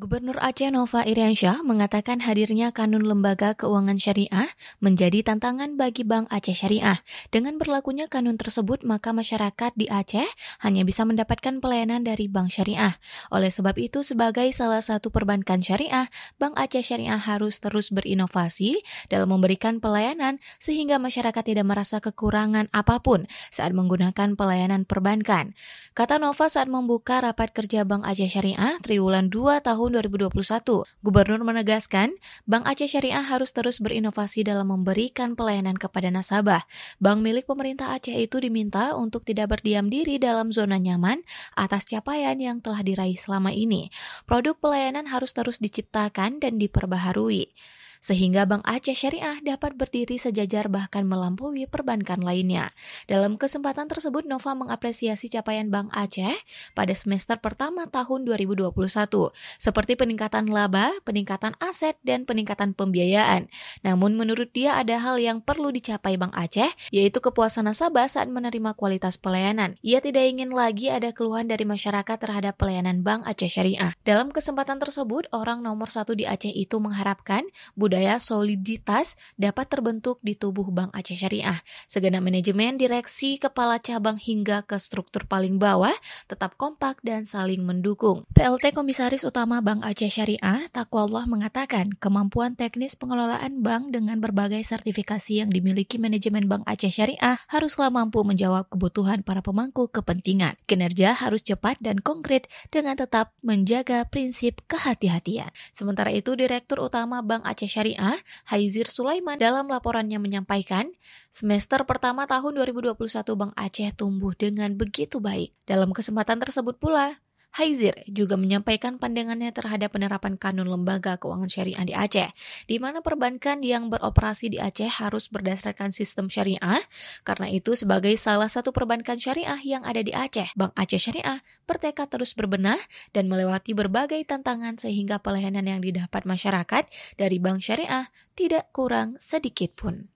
Gubernur Aceh Nova Iriansyah mengatakan hadirnya Kanun Lembaga Keuangan Syariah menjadi tantangan bagi Bank Aceh Syariah. Dengan berlakunya kanun tersebut, maka masyarakat di Aceh hanya bisa mendapatkan pelayanan dari Bank Syariah. Oleh sebab itu, sebagai salah satu perbankan syariah, Bank Aceh Syariah harus terus berinovasi dalam memberikan pelayanan sehingga masyarakat tidak merasa kekurangan apapun saat menggunakan pelayanan perbankan. Kata Nova saat membuka rapat kerja Bank Aceh Syariah triwulan 2 tahun tahun 2021. Gubernur menegaskan, Bank Aceh Syariah harus terus berinovasi dalam memberikan pelayanan kepada nasabah. Bank milik pemerintah Aceh itu diminta untuk tidak berdiam diri dalam zona nyaman atas capaian yang telah diraih selama ini. Produk pelayanan harus terus diciptakan dan diperbaharui sehingga Bank Aceh Syariah dapat berdiri sejajar bahkan melampaui perbankan lainnya. Dalam kesempatan tersebut, Nova mengapresiasi capaian Bank Aceh pada semester pertama tahun 2021, seperti peningkatan laba, peningkatan aset, dan peningkatan pembiayaan. Namun menurut dia ada hal yang perlu dicapai Bank Aceh, yaitu kepuasan nasabah saat menerima kualitas pelayanan. Ia tidak ingin lagi ada keluhan dari masyarakat terhadap pelayanan Bank Aceh Syariah. Dalam kesempatan tersebut, orang nomor satu di Aceh itu mengharapkan budaya budaya soliditas dapat terbentuk di tubuh Bank Aceh Syariah. Segenap manajemen, direksi, kepala cabang hingga ke struktur paling bawah tetap kompak dan saling mendukung. PLT Komisaris Utama Bank Aceh Syariah, Takwallah mengatakan kemampuan teknis pengelolaan bank dengan berbagai sertifikasi yang dimiliki manajemen Bank Aceh Syariah haruslah mampu menjawab kebutuhan para pemangku kepentingan. Kinerja harus cepat dan konkret dengan tetap menjaga prinsip kehati-hatian. Sementara itu, Direktur Utama Bank Aceh Syariah, Haizir Sulaiman dalam laporannya menyampaikan, semester pertama tahun 2021 Bank Aceh tumbuh dengan begitu baik. Dalam kesempatan tersebut pula, Haizir juga menyampaikan pandangannya terhadap penerapan kanun lembaga keuangan syariah di Aceh, di mana perbankan yang beroperasi di Aceh harus berdasarkan sistem syariah. Karena itu, sebagai salah satu perbankan syariah yang ada di Aceh, Bank Aceh Syariah bertekad terus berbenah dan melewati berbagai tantangan sehingga pelayanan yang didapat masyarakat dari bank syariah tidak kurang sedikit pun.